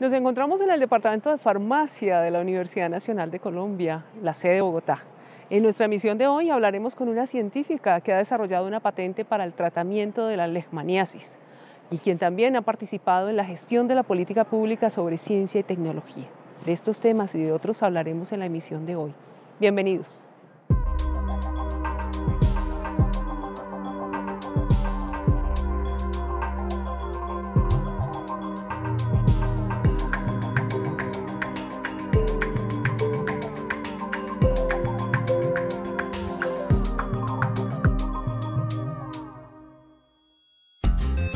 Nos encontramos en el Departamento de Farmacia de la Universidad Nacional de Colombia, la sede de Bogotá. En nuestra emisión de hoy hablaremos con una científica que ha desarrollado una patente para el tratamiento de la leishmaniasis y quien también ha participado en la gestión de la política pública sobre ciencia y tecnología. De estos temas y de otros hablaremos en la emisión de hoy. Bienvenidos.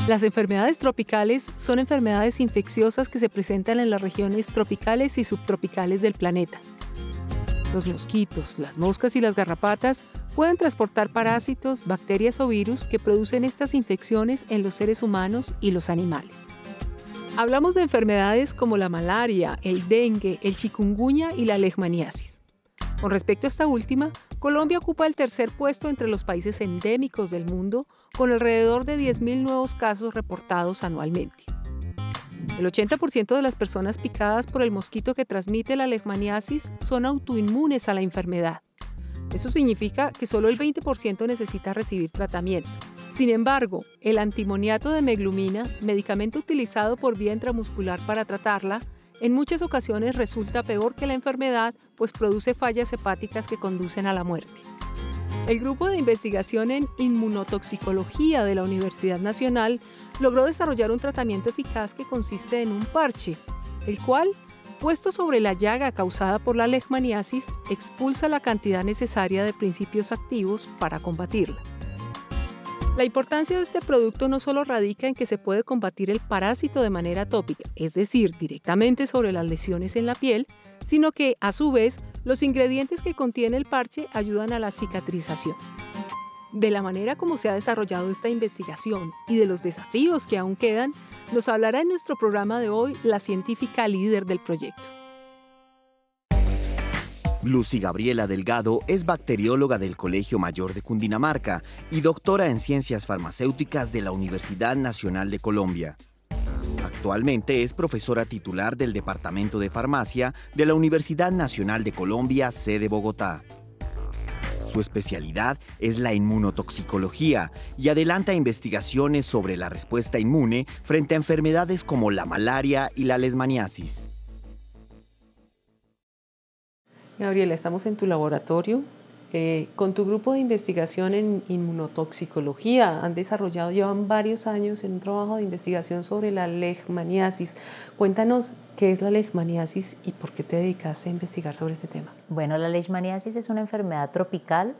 Las enfermedades tropicales son enfermedades infecciosas que se presentan en las regiones tropicales y subtropicales del planeta. Los mosquitos, las moscas y las garrapatas pueden transportar parásitos, bacterias o virus que producen estas infecciones en los seres humanos y los animales. Hablamos de enfermedades como la malaria, el dengue, el chikungunya y la leishmaniasis. Con respecto a esta última, Colombia ocupa el tercer puesto entre los países endémicos del mundo, con alrededor de 10.000 nuevos casos reportados anualmente. El 80% de las personas picadas por el mosquito que transmite la leishmaniasis son autoinmunes a la enfermedad. Eso significa que solo el 20% necesita recibir tratamiento. Sin embargo, el antimoniato de meglumina, medicamento utilizado por vía intramuscular para tratarla, en muchas ocasiones resulta peor que la enfermedad, pues produce fallas hepáticas que conducen a la muerte. El grupo de investigación en inmunotoxicología de la Universidad Nacional logró desarrollar un tratamiento eficaz que consiste en un parche, el cual, puesto sobre la llaga causada por la leishmaniasis, expulsa la cantidad necesaria de principios activos para combatirla. La importancia de este producto no solo radica en que se puede combatir el parásito de manera tópica, es decir, directamente sobre las lesiones en la piel, sino que, a su vez, los ingredientes que contiene el parche ayudan a la cicatrización. De la manera como se ha desarrollado esta investigación y de los desafíos que aún quedan, nos hablará en nuestro programa de hoy la científica líder del proyecto. Lucy Gabriela Delgado es bacterióloga del Colegio Mayor de Cundinamarca y doctora en Ciencias Farmacéuticas de la Universidad Nacional de Colombia. Actualmente es profesora titular del Departamento de Farmacia de la Universidad Nacional de Colombia, sede Bogotá. Su especialidad es la inmunotoxicología y adelanta investigaciones sobre la respuesta inmune frente a enfermedades como la malaria y la lesmaniasis. Gabriela, estamos en tu laboratorio. Eh, con tu grupo de investigación en inmunotoxicología han desarrollado, llevan varios años en un trabajo de investigación sobre la leishmaniasis. Cuéntanos qué es la leishmaniasis y por qué te dedicas a investigar sobre este tema. Bueno, la leishmaniasis es una enfermedad tropical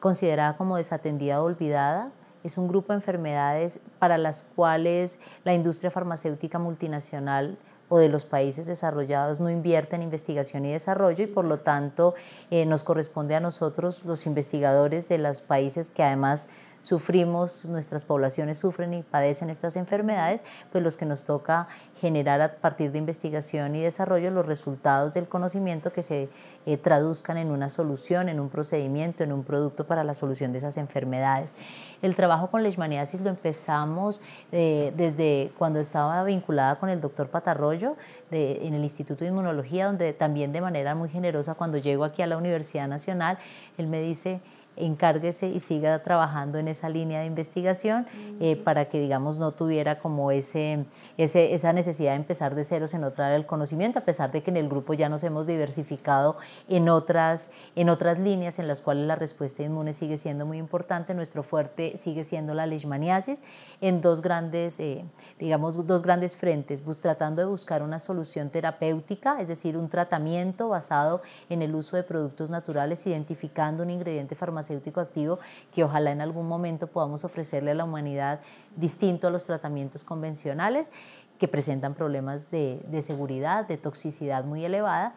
considerada como desatendida o olvidada. Es un grupo de enfermedades para las cuales la industria farmacéutica multinacional o de los países desarrollados no invierten en investigación y desarrollo y por lo tanto eh, nos corresponde a nosotros los investigadores de los países que además sufrimos, nuestras poblaciones sufren y padecen estas enfermedades, pues los que nos toca generar a partir de investigación y desarrollo los resultados del conocimiento que se eh, traduzcan en una solución, en un procedimiento, en un producto para la solución de esas enfermedades. El trabajo con leishmaniasis lo empezamos eh, desde cuando estaba vinculada con el doctor Patarroyo en el Instituto de Inmunología, donde también de manera muy generosa cuando llego aquí a la Universidad Nacional, él me dice, encárguese y siga trabajando en esa línea de investigación eh, para que, digamos, no tuviera como ese, esa necesidad de empezar de cero en otra área del conocimiento, a pesar de que en el grupo ya nos hemos diversificado en otras, en otras líneas en las cuales la respuesta inmune sigue siendo muy importante. Nuestro fuerte sigue siendo la leishmaniasis en dos grandes, eh, digamos, dos grandes frentes, tratando de buscar una solución terapéutica, es decir, un tratamiento basado en el uso de productos naturales, identificando un ingrediente farmacéutico activo que ojalá en algún momento podamos ofrecerle a la humanidad distinto a los tratamientos convencionales que presentan problemas de, seguridad, de toxicidad muy elevada.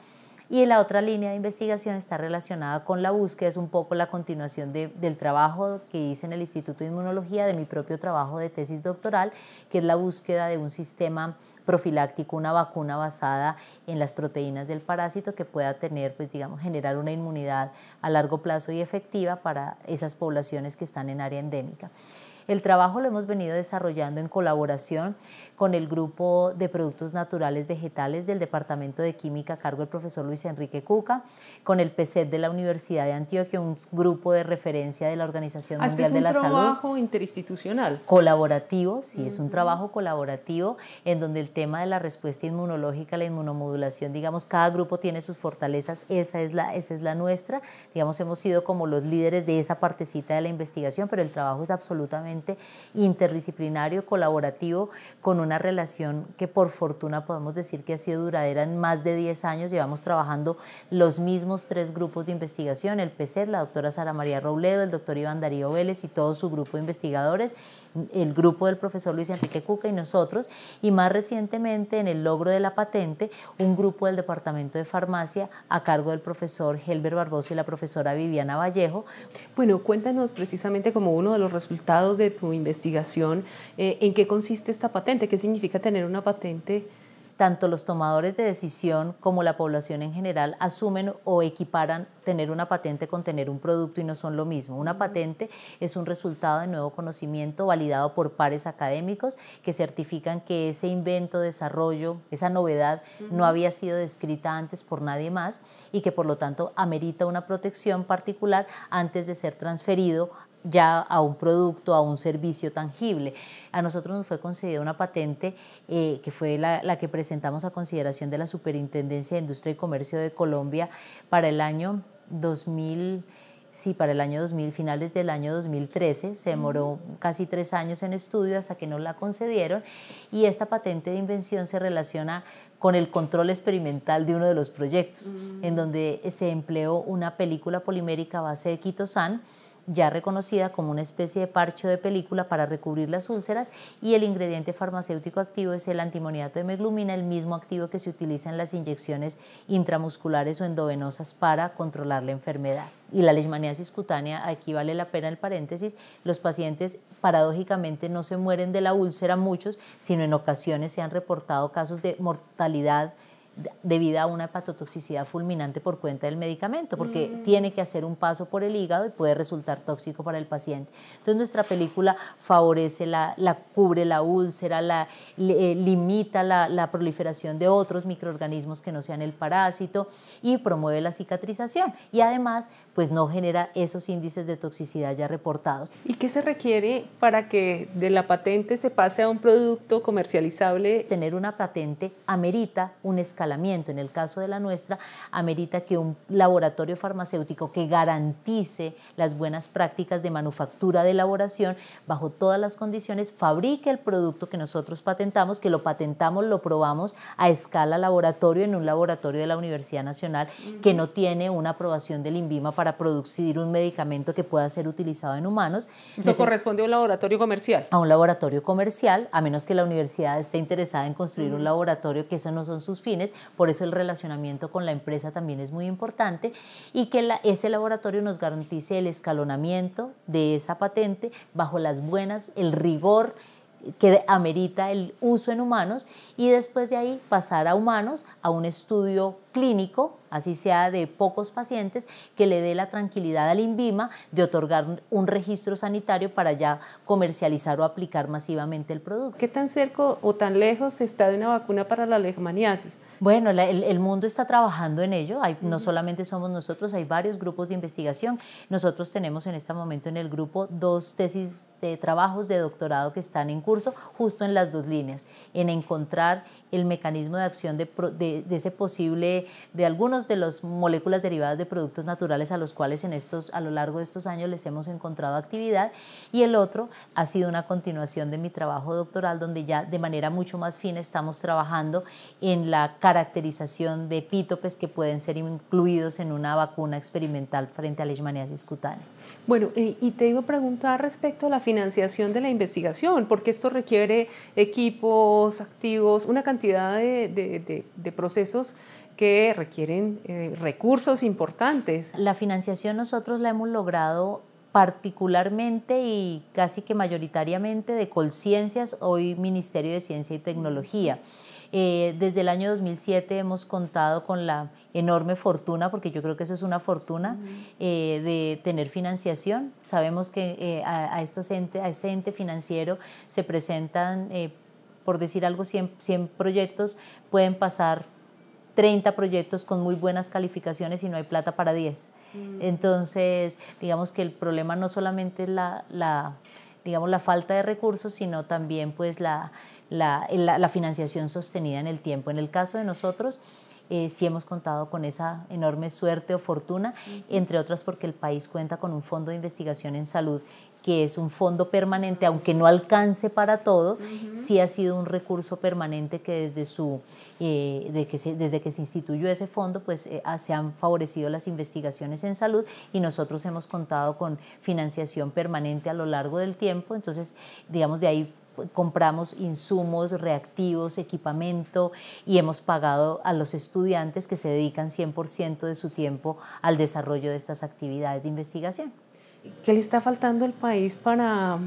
Y la otra línea de investigación está relacionada con la búsqueda, es un poco la continuación del trabajo que hice en el Instituto de Inmunología, de mi propio trabajo de tesis doctoral, que es la búsqueda de un sistema profiláctico, una vacuna basada en las proteínas del parásito que pueda tener, pues digamos, generar una inmunidad a largo plazo y efectiva para esas poblaciones que están en área endémica. El trabajo lo hemos venido desarrollando en colaboración con el grupo de productos naturales vegetales del Departamento de Química a cargo del profesor Luis Enrique Cuca, con el PCET de la Universidad de Antioquia, un grupo de referencia de la Organización ah, este Mundial de la Salud. Es un trabajo interinstitucional. Colaborativo, sí, es un trabajo colaborativo en donde el tema de la respuesta inmunológica, la inmunomodulación, digamos, cada grupo tiene sus fortalezas, esa es la, esa es la nuestra, digamos, hemos sido como los líderes de esa partecita de la investigación, pero el trabajo es absolutamente interdisciplinario, colaborativo, con una relación que por fortuna podemos decir que ha sido duradera en más de 10 años. Llevamos trabajando los mismos tres grupos de investigación, el PC la doctora Sara María Rouledo, el doctor Iván Darío Vélez y todo su grupo de investigadores el grupo del profesor Luis Enrique Cuca y nosotros, y más recientemente en el logro de la patente, un grupo del Departamento de Farmacia a cargo del profesor Helber Barboso y la profesora Viviana Vallejo. Bueno, cuéntanos precisamente como uno de los resultados de tu investigación, eh, en qué consiste esta patente, qué significa tener una patente tanto los tomadores de decisión como la población en general asumen o equiparan tener una patente con tener un producto y no son lo mismo. Una patente es un resultado de nuevo conocimiento validado por pares académicos que certifican que ese invento, desarrollo, esa novedad no había sido descrita antes por nadie más y que por lo tanto amerita una protección particular antes de ser transferido ya a un producto, a un servicio tangible. A nosotros nos fue concedida una patente eh, que fue la, la, que presentamos a consideración de la Superintendencia de Industria y Comercio de Colombia para el año 2000. Sí, para el año 2000, finales del año 2013, se demoró casi tres años en estudio hasta que nos la concedieron y esta patente de invención se relaciona con el control experimental de uno de los proyectos, en mm. donde se empleó una película polimérica base de quitosan, ya reconocida como una especie de parcho de película para recubrir las úlceras y el ingrediente farmacéutico activo es el antimoniato de meglumina, el mismo activo que se utiliza en las inyecciones intramusculares o endovenosas para controlar la enfermedad. Y la leishmaniasis cutánea, aquí vale la pena el paréntesis, los pacientes paradójicamente no se mueren de la úlcera muchos, sino en ocasiones se han reportado casos de mortalidad debido a una hepatotoxicidad fulminante por cuenta del medicamento, porque mm. tiene que hacer un paso por el hígado y puede resultar tóxico para el paciente. Entonces nuestra película favorece, la, la cubre la úlcera, la, eh, limita la, la proliferación de otros microorganismos que no sean el parásito y promueve la cicatrización. Y además pues no genera esos índices de toxicidad ya reportados. ¿Y qué se requiere para que de la patente se pase a un producto comercializable? Tener una patente amerita un escalamiento. En el caso de la nuestra, amerita que un laboratorio farmacéutico que garantice las buenas prácticas de manufactura de elaboración bajo todas las condiciones fabrique el producto que nosotros patentamos, que lo patentamos, lo probamos a escala laboratorio en un laboratorio de la Universidad Nacional que no tiene una aprobación del INVIMA para producir un medicamento que pueda ser utilizado en humanos. Eso corresponde a un laboratorio comercial. A un laboratorio comercial, a menos que la universidad esté interesada en construir un mm. laboratorio, que esos no son sus fines, por eso el relacionamiento con la empresa también es muy importante y que ese laboratorio nos garantice el escalonamiento de esa patente bajo las buenas, el rigor que amerita el uso en humanos y después de ahí pasar a humanos a un estudio clínico, así sea de pocos pacientes, que le dé la tranquilidad al INVIMA de otorgar un registro sanitario para ya comercializar o aplicar masivamente el producto. ¿Qué tan cerca o tan lejos está de una vacuna para la leishmaniasis? Bueno, el, mundo está trabajando en ello. Hay, No solamente somos nosotros, hay varios grupos de investigación. Nosotros tenemos en este momento en el grupo dos tesis de trabajos de doctorado que están en curso justo en las dos líneas, en encontrar el mecanismo de acción de, ese posible, de algunos de las moléculas derivadas de productos naturales a los cuales en estos, a lo largo de estos años les hemos encontrado actividad. Y el otro ha sido una continuación de mi trabajo doctoral, donde ya de manera mucho más fina estamos trabajando en la caracterización de epítopes que pueden ser incluidos en una vacuna experimental frente a leishmaniasis cutánea. Bueno, y te iba a preguntar respecto a la financiación de la investigación, porque esto requiere equipos, activos, una cantidad de, procesos que requieren eh, recursos importantes. La financiación nosotros la hemos logrado particularmente y casi que mayoritariamente de Colciencias, hoy Ministerio de Ciencia y Tecnología. Eh, desde el año 2007 hemos contado con la enorme fortuna, porque yo creo que eso es una fortuna, eh, de tener financiación. Sabemos que a, a este ente financiero se presentan por decir algo, 100, proyectos, pueden pasar 30 proyectos con muy buenas calificaciones y no hay plata para 10. Mm. Entonces, digamos que el problema no solamente es la, digamos, la falta de recursos, sino también pues la, financiación sostenida en el tiempo. En el caso de nosotros, eh, sí hemos contado con esa enorme suerte o fortuna, entre otras porque el país cuenta con un fondo de investigación en salud que es un fondo permanente, aunque no alcance para todo, sí ha sido un recurso permanente que desde, su, eh, que se, desde que se instituyó ese fondo, pues eh, ah, se han favorecido las investigaciones en salud y nosotros hemos contado con financiación permanente a lo largo del tiempo, entonces, digamos, de ahí pues, compramos insumos, reactivos, equipamiento y hemos pagado a los estudiantes que se dedican 100% de su tiempo al desarrollo de estas actividades de investigación. ¿qué le está faltando al país para,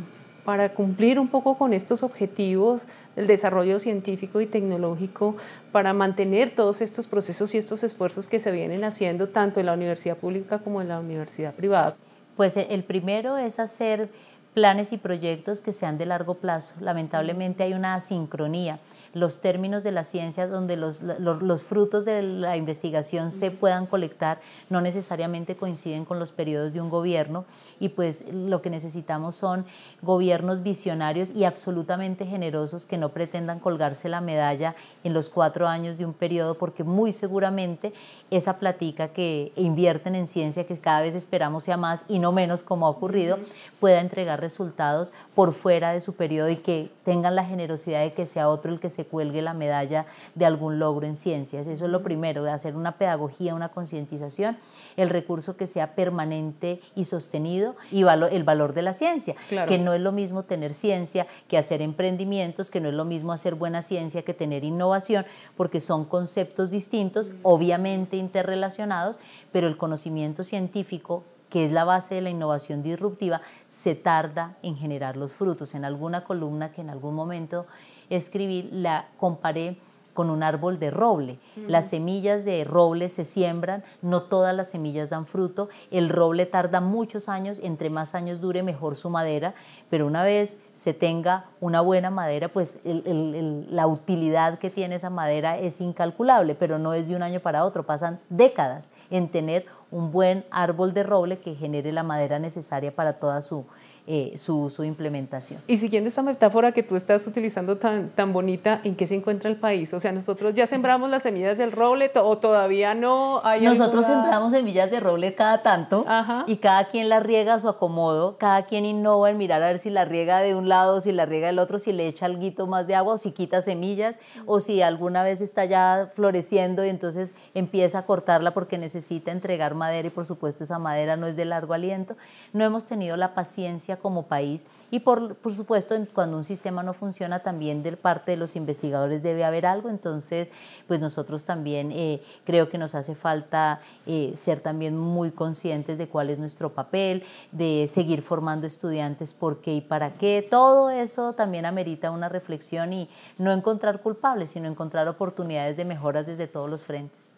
para cumplir un poco con estos objetivos del desarrollo científico y tecnológico, para mantener todos estos procesos y estos esfuerzos que se vienen haciendo tanto en la universidad pública como en la universidad privada? Pues eh, el primero es hacer planes y proyectos que sean de largo plazo. Lamentablemente hay una asincronía. Los términos de la ciencia donde los, frutos de la investigación se puedan colectar no necesariamente coinciden con los periodos de un gobierno y pues lo que necesitamos son gobiernos visionarios y absolutamente generosos que no pretendan colgarse la medalla en los cuatro años de un periodo porque muy seguramente esa platica que invierten en ciencia que cada vez esperamos sea más y no menos como ha ocurrido pueda entregar resultados por fuera de su periodo y que tengan la generosidad de que sea otro el que se cuelgue la medalla de algún logro en ciencias. Eso es lo primero, hacer una pedagogía, una concientización, el recurso que sea permanente y sostenido y el valor de la ciencia, que no es lo mismo tener ciencia que hacer emprendimientos, que no es lo mismo hacer buena ciencia que tener innovación, porque son conceptos distintos, obviamente interrelacionados, pero el conocimiento científico que es la base de la innovación disruptiva, se tarda en generar los frutos. En alguna columna que en algún momento escribí, la comparé con un árbol de roble. Las semillas de roble se siembran, no todas las semillas dan fruto, el roble tarda muchos años, entre más años dure mejor su madera, pero una vez se tenga una buena madera, pues la utilidad que tiene esa madera es incalculable, pero no es de un año para otro, pasan décadas en tener un buen árbol de roble que genere la madera necesaria para toda su eh, su implementación. Y siguiendo esa metáfora que tú estás utilizando tan, tan bonita, ¿en qué se encuentra el país? O sea, nosotros ya sembramos las semillas del roble o todavía no hay... Nosotros sembramos semillas de roble cada tanto y cada quien la riega a su acomodo, cada quien innova en mirar a ver si la riega de un lado, si la riega del otro, si le echa algo más de agua o si quita semillas o si alguna vez está ya floreciendo y entonces empieza a cortarla porque necesita entregar madera y por supuesto esa madera no es de largo aliento. No hemos tenido la paciencia como país y por, por supuesto cuando un sistema no funciona también del parte de los investigadores debe haber algo, entonces pues nosotros también eh, creo que nos hace falta eh, ser también muy conscientes de cuál es nuestro papel, de seguir formando estudiantes por qué y para qué, todo eso también amerita una reflexión y no encontrar culpables, sino encontrar oportunidades de mejoras desde todos los frentes.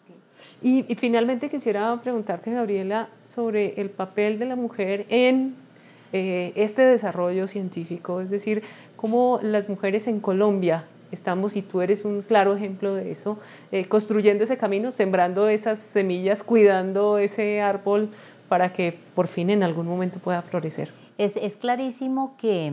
Y, y, finalmente quisiera preguntarte, Gabriela, sobre el papel de la mujer en eh, este desarrollo científico, es decir, cómo las mujeres en Colombia estamos, y tú eres un claro ejemplo de eso, eh, construyendo ese camino, sembrando esas semillas, cuidando ese árbol para que por fin en algún momento pueda florecer. Es, es clarísimo que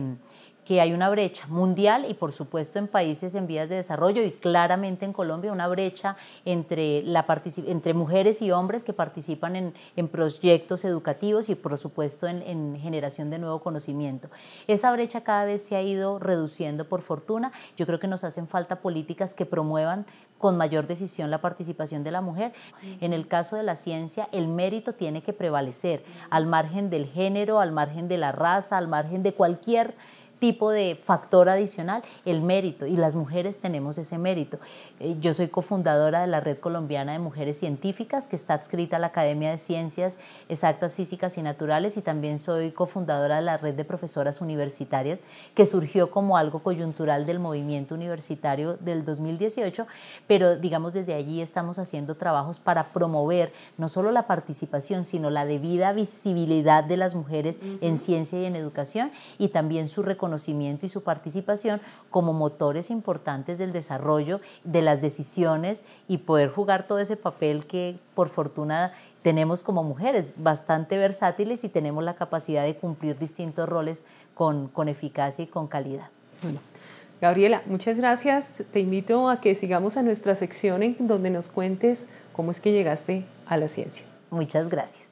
que hay una brecha mundial y por supuesto en países en vías de desarrollo y claramente en Colombia una brecha entre, la entre mujeres y hombres que participan en, en proyectos educativos y por supuesto en, en, generación de nuevo conocimiento. Esa brecha cada vez se ha ido reduciendo por fortuna. Yo creo que nos hacen falta políticas que promuevan con mayor decisión la participación de la mujer. En el caso de la ciencia, el mérito tiene que prevalecer al margen del género, al margen de la raza, al margen de cualquier tipo de factor adicional, el mérito, y las mujeres tenemos ese mérito. Eh, yo soy cofundadora de la Red Colombiana de Mujeres Científicas, que está adscrita a la Academia de Ciencias Exactas, Físicas y Naturales, y también soy cofundadora de la Red de Profesoras Universitarias, que surgió como algo coyuntural del movimiento universitario del 2018, pero digamos desde allí estamos haciendo trabajos para promover no solo la participación, sino la debida visibilidad de las mujeres en ciencia y en educación, y también su reconocimiento y su participación como motores importantes del desarrollo, de las decisiones y poder jugar todo ese papel que por fortuna tenemos como mujeres, bastante versátiles y tenemos la capacidad de cumplir distintos roles con, con eficacia y con calidad. Bueno. Gabriela, muchas gracias. Te invito a que sigamos a nuestra sección en donde nos cuentes cómo es que llegaste a la ciencia. Muchas gracias.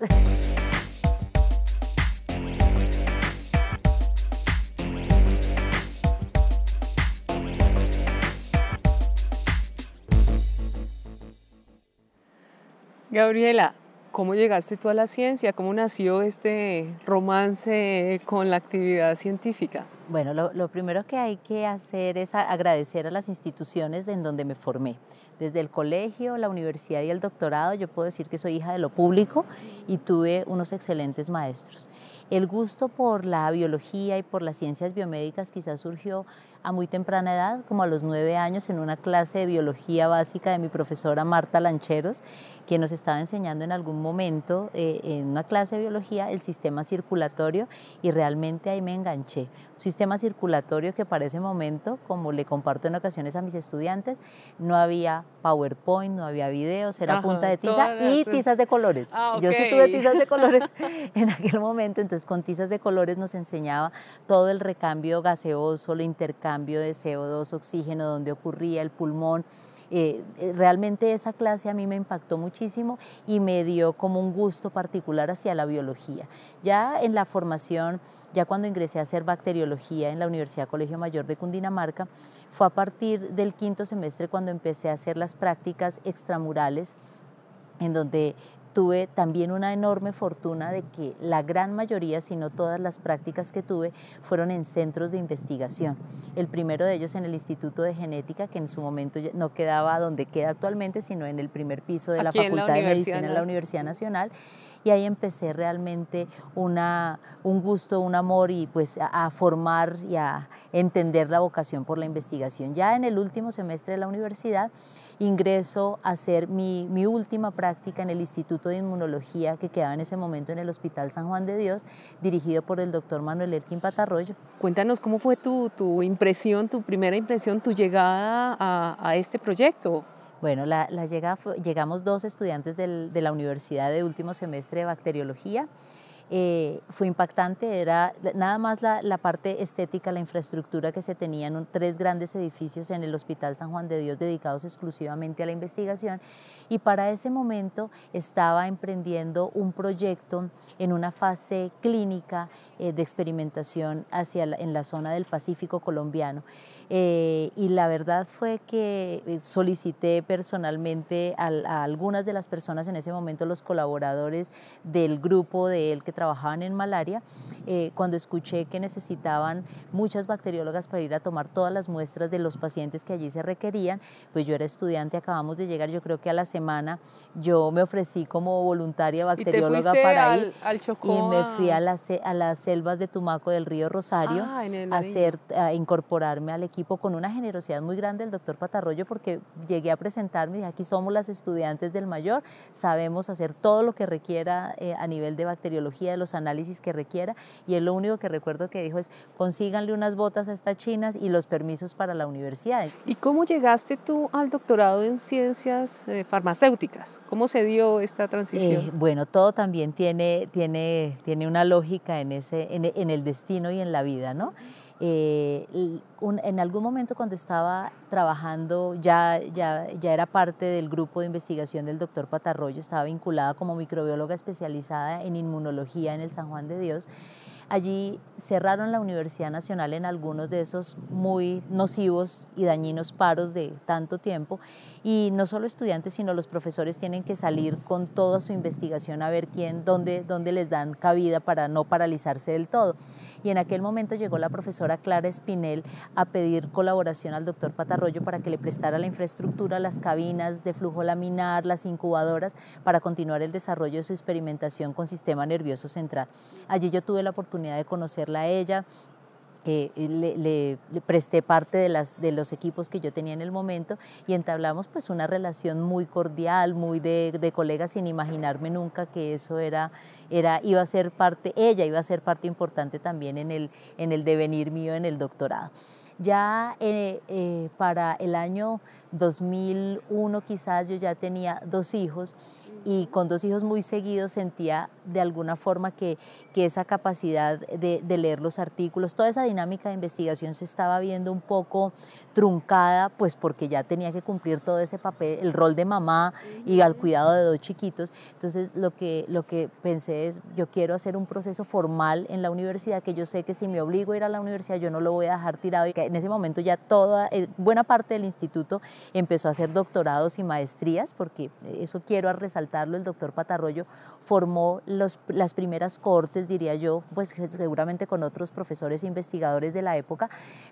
Gabriela, ¿cómo llegaste tú a la ciencia? ¿Cómo nació este romance con la actividad científica? Bueno, lo, primero que hay que hacer es agradecer a las instituciones en donde me formé. Desde el colegio, la universidad y el doctorado, yo puedo decir que soy hija de lo público y tuve unos excelentes maestros. El gusto por la biología y por las ciencias biomédicas quizás surgió a muy temprana edad, como a los nueve años, en una clase de biología básica de mi profesora Marta Lancheros, quien nos estaba enseñando en algún momento eh, en una clase de biología el sistema circulatorio y realmente ahí me enganché. Un sistema circulatorio que para ese momento, como le comparto en ocasiones a mis estudiantes, no había PowerPoint, no había videos, era punta de tiza y tizas de colores. Ah, Yo sí tuve tizas de colores en aquel momento, entonces con tizas de colores nos enseñaba todo el recambio gaseoso, lo intercambio cambio de CO2, oxígeno, donde ocurría el pulmón. Eh, eh, realmente esa clase a mí me impactó muchísimo y me dio como un gusto particular hacia la biología. Ya en la formación, ya cuando ingresé a hacer bacteriología en la Universidad Colegio Mayor de Cundinamarca, fue a partir del quinto semestre cuando empecé a hacer las prácticas extramurales en donde tuve también una enorme fortuna de que la gran mayoría, si no todas las prácticas que tuve, fueron en centros de investigación. El primero de ellos en el Instituto de Genética, que en su momento no quedaba donde queda actualmente, sino en el primer piso de la Facultad de Medicina en la Universidad Nacional y ahí empecé realmente un gusto, un amor y pues a, formar y a entender la vocación por la investigación. Ya en el último semestre de la universidad ingreso a hacer mi, mi, última práctica en el Instituto de Inmunología que quedaba en ese momento en el Hospital San Juan de Dios, dirigido por el doctor Manuel Elkin Patarroyo. Cuéntanos cómo fue tu, tu impresión, tu primera impresión, tu llegada a, a este proyecto. Bueno, la, la llegamos dos estudiantes del, de la universidad de último semestre de bacteriología eh, fue impactante, era nada más la, parte estética, la infraestructura que se tenía en tres grandes edificios en el Hospital San Juan de Dios dedicados exclusivamente a la investigación y para ese momento estaba emprendiendo un proyecto en una fase clínica eh, de experimentación hacia en la zona del Pacífico colombiano. Eh, y la verdad fue que eh, solicité personalmente a, algunas de las personas en ese momento, los colaboradores del grupo de él que trabajaban en malaria, cuando escuché que necesitaban muchas bacteriólogas para ir a tomar todas las muestras de los pacientes que allí se requerían, pues yo era estudiante, acabamos de llegar, yo creo que a la semana yo me ofrecí como voluntaria bacterióloga para ir Chocó, y me fui a la, a las selvas de Tumaco del río Rosario, ah, hacer, a incorporarme al equipo con una generosidad muy grande del doctor Patarroyo porque llegué a presentarme y dije, aquí somos las estudiantes del mayor, sabemos hacer todo lo que requiera eh, a nivel de bacteriología, de los análisis que requiera y él lo único que recuerdo que dijo es, consíganle unas botas a estas chinas y los permisos para la universidad. ¿Y cómo llegaste tú al doctorado en ciencias eh, farmacéuticas? ¿Cómo se dio esta transición? Eh, bueno, todo también tiene, tiene, tiene una lógica en ese en, el destino y en la vida, ¿no? Eh, en algún momento cuando estaba trabajando, ya, ya, ya era parte del grupo de investigación del doctor Patarroyo, estaba vinculada como microbióloga especializada en inmunología en el San Juan de Dios. Allí cerraron la Universidad Nacional en algunos de esos muy nocivos y dañinos paros de tanto tiempo y no solo estudiantes sino los profesores tienen que salir con toda su investigación a ver quién, dónde, dónde les dan cabida para no paralizarse del todo y en aquel momento llegó la profesora Clara Espinel a pedir colaboración al doctor Patarroyo para que le prestara la infraestructura, las cabinas de flujo laminar, las incubadoras, para continuar el desarrollo de su experimentación con sistema nervioso central. Allí yo tuve la oportunidad de conocerla a ella, eh, le, presté parte de, las, de los equipos que yo tenía en el momento y entablamos pues una relación muy cordial, muy de, colegas, sin imaginarme nunca que eso era, era, iba a ser parte, ella iba a ser parte importante también en el, en el devenir mío en el doctorado. Ya eh, eh, para el año 2001 quizás yo ya tenía dos hijos y con dos hijos muy seguidos sentía de alguna forma que, que esa capacidad de, leer los artículos, toda esa dinámica de investigación se estaba viendo un poco truncada, pues porque ya tenía que cumplir todo ese papel, el rol de mamá y al cuidado de dos chiquitos. Entonces lo que, lo que pensé es, yo quiero hacer un proceso formal en la universidad, que yo sé que si me obligo a ir a la universidad, yo no lo voy a dejar tirado. Y que en ese momento ya toda, eh, buena parte del instituto empezó a hacer doctorados y maestrías, porque eso quiero resaltar el doctor Patarroyo formó las primeras cortes, diría yo, pues seguramente con otros profesores e investigadores de la época,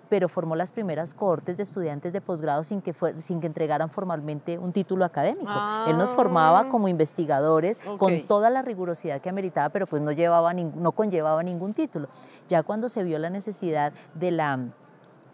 pero formó las primeras cortes de estudiantes de posgrado sin que, fue, sin que entregaran formalmente un título académico. Él nos ah. formaba como investigadores con toda la rigurosidad que ameritaba, pero pues no, llevaba, no conllevaba ningún título. Ya cuando se vio la necesidad de la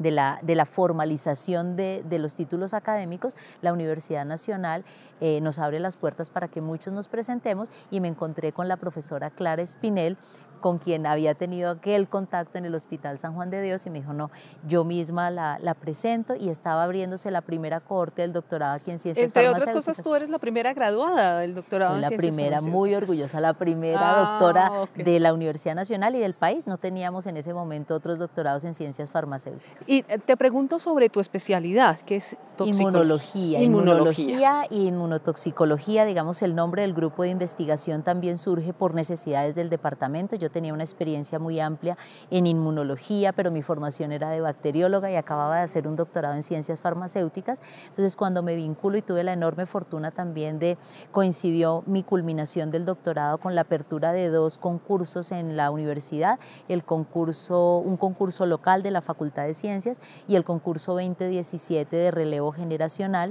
de la, formalización de, los títulos académicos, la Universidad Nacional eh, nos abre las puertas para que muchos nos presentemos y me encontré con la profesora Clara Espinel, con quien había tenido aquel contacto en el Hospital San Juan de Dios y me dijo, no, yo misma la, la presento y estaba abriéndose la primera corte del doctorado aquí en Ciencias Entre otras cosas, tú eres la primera graduada del doctorado Soy la primera, muy orgullosa, la primera ah, doctora de la Universidad Nacional y del país. No teníamos en ese momento otros doctorados en Ciencias Farmacéuticas. Y eh, te pregunto sobre tu especialidad, que es Inmunología, inmunología. e inmunotoxicología, digamos, el nombre del grupo de investigación también surge por necesidades del departamento tenía una experiencia muy amplia en inmunología, pero mi formación era de bacterióloga y acababa de hacer un doctorado en ciencias farmacéuticas. Entonces cuando me vinculo y tuve la enorme fortuna también de coincidió mi culminación del doctorado con la apertura de dos concursos en la universidad, el concurso, un concurso local de la Facultad de Ciencias y el concurso 2017 de relevo generacional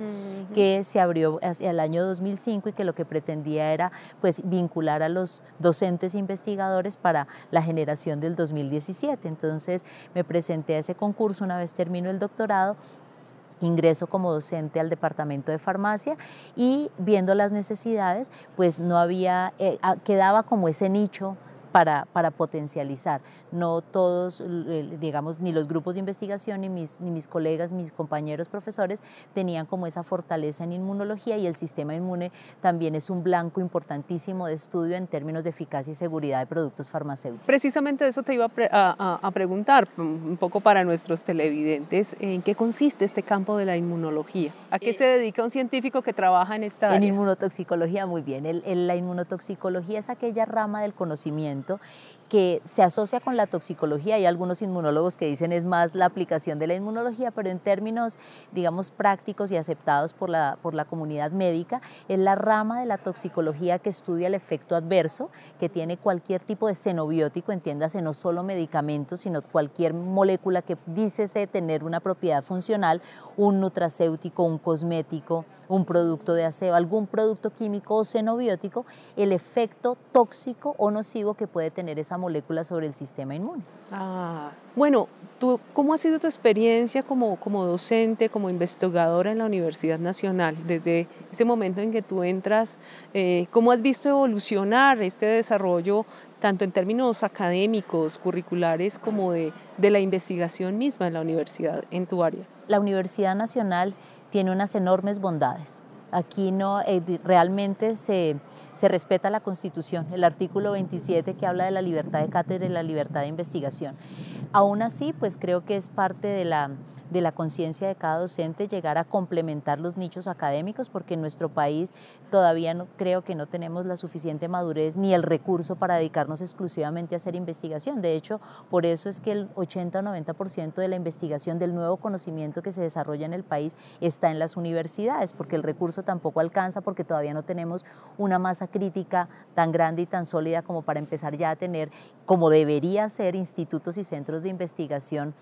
que se abrió hacia el año 2005 y que lo que pretendía era pues vincular a los docentes investigadores para para la generación del 2017. Entonces me presenté a ese concurso una vez termino el doctorado ingreso como docente al departamento de farmacia y viendo las necesidades, pues no había, eh, ah, quedaba como ese nicho para, para potencializar. No todos, eh, digamos, ni los grupos de investigación, ni mis, ni mis colegas, mis compañeros profesores tenían como esa fortaleza en inmunología y el sistema inmune también es un blanco importantísimo de estudio en términos de eficacia y seguridad de productos farmacéuticos. Precisamente eso te iba a, a, preguntar, un poco para nuestros televidentes, ¿en qué consiste este campo de la inmunología? ¿A qué eh, se dedica un científico que trabaja en esta en inmunotoxicología, muy bien. el, la inmunotoxicología es aquella rama del conocimiento Gracias que se asocia con la toxicología. Hay algunos inmunólogos que dicen es más la aplicación de la inmunología, pero en términos, digamos, prácticos y aceptados por la, por la comunidad médica, es la rama de la toxicología que estudia el efecto adverso que tiene cualquier tipo de xenobiótico, entiéndase, no solo medicamentos, sino cualquier molécula que dícese tener una propiedad funcional, un nutracéutico, un cosmético, un producto de aseo, algún producto químico o xenobiótico, el efecto tóxico o nocivo que puede tener esa moléculas sobre el sistema inmune. Ah, bueno, ¿tú, ¿cómo ha sido tu experiencia como, como docente, como investigadora en la Universidad Nacional? Desde ese momento en que tú entras, eh, ¿cómo has visto evolucionar este desarrollo, tanto en términos académicos, curriculares, como de, de la investigación misma en la universidad, en tu área? La Universidad Nacional tiene unas enormes bondades Aquí no, eh, realmente se, se, respeta la Constitución, el artículo 27 que habla de la libertad de cátedra y la libertad de investigación. Aún así, pues creo que es parte de la de la conciencia de cada docente, llegar a complementar los nichos académicos, porque en nuestro país todavía creo que no tenemos la suficiente madurez ni el recurso para dedicarnos exclusivamente a hacer investigación. De hecho, por eso es que el 80 o 90% de la investigación del nuevo conocimiento que se desarrolla en el país está en las universidades, porque el recurso tampoco alcanza, porque todavía no tenemos una masa crítica tan grande y tan sólida como para empezar ya a tener, como debería ser, institutos y centros de investigación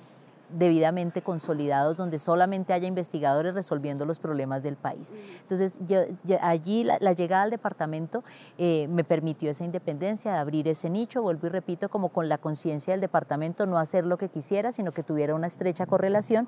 debidamente consolidados, donde solamente haya investigadores resolviendo los problemas del país. Entonces, yo, allí la, llegada al departamento eh, me permitió esa independencia, de abrir ese nicho, vuelvo y repito, como con la conciencia del departamento, no hacer lo que quisiera, sino que tuviera una estrecha correlación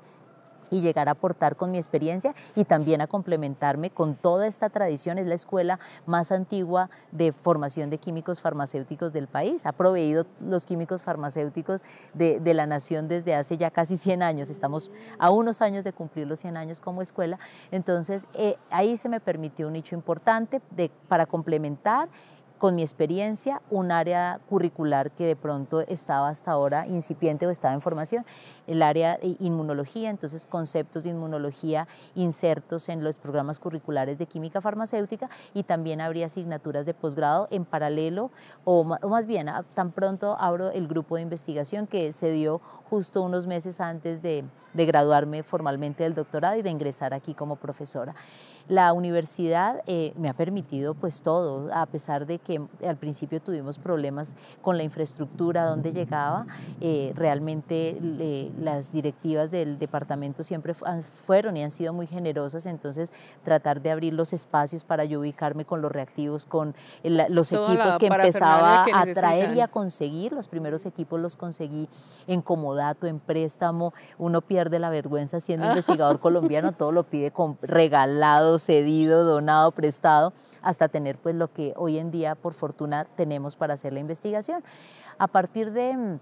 y llegar a aportar con mi experiencia y también a complementarme con toda esta tradición. Es la escuela más antigua de formación de químicos farmacéuticos del país. Ha proveído los químicos farmacéuticos de, la nación desde hace ya casi 100 años. Estamos a unos años de cumplir los 100 años como escuela. Entonces, eh, ahí se me permitió un nicho importante de, para complementar con mi experiencia, un área curricular que de pronto estaba hasta ahora incipiente o estaba en formación, el área de inmunología, entonces conceptos de inmunología insertos en los programas curriculares de química farmacéutica y también habría asignaturas de posgrado en paralelo o, más bien tan pronto abro el grupo de investigación que se dio justo unos meses antes de graduarme formalmente del doctorado y de ingresar aquí como profesora. La universidad eh, me ha permitido pues todo, a pesar de que al principio tuvimos problemas con la infraestructura donde llegaba, eh, realmente las directivas del departamento siempre fueron y han sido muy generosas, entonces tratar de abrir los espacios para yo ubicarme con los reactivos, con los equipos que empezaba a traer y a conseguir, los primeros equipos los conseguí en comodato, en préstamo, uno pierde la vergüenza siendo investigador colombiano, todo lo pide con regalados cedido, donado, prestado, hasta tener pues lo que hoy en día por fortuna tenemos para hacer la investigación. A partir de... Mm,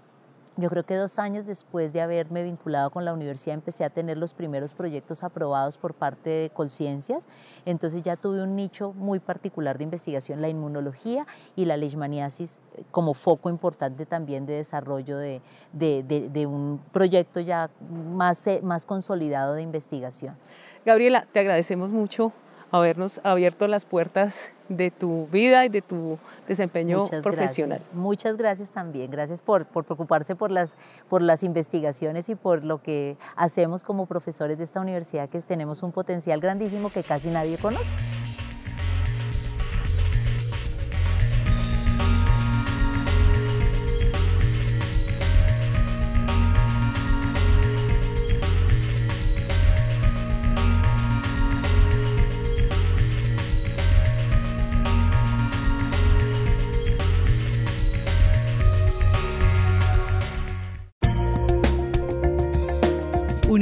yo creo que dos años después de haberme vinculado con la universidad empecé a tener los primeros proyectos aprobados por parte de Colciencias. Entonces ya tuve un nicho muy particular de investigación, la inmunología y la leishmaniasis eh, como foco importante también de desarrollo de, un proyecto ya más, eh, más consolidado de investigación. Gabriela, te agradecemos mucho habernos abierto las puertas de tu vida y de tu desempeño Muchas profesional. Muchas gracias también, gracias por, por, preocuparse por las, por las investigaciones y por lo que hacemos como profesores de esta universidad, que tenemos un potencial grandísimo que casi nadie conoce.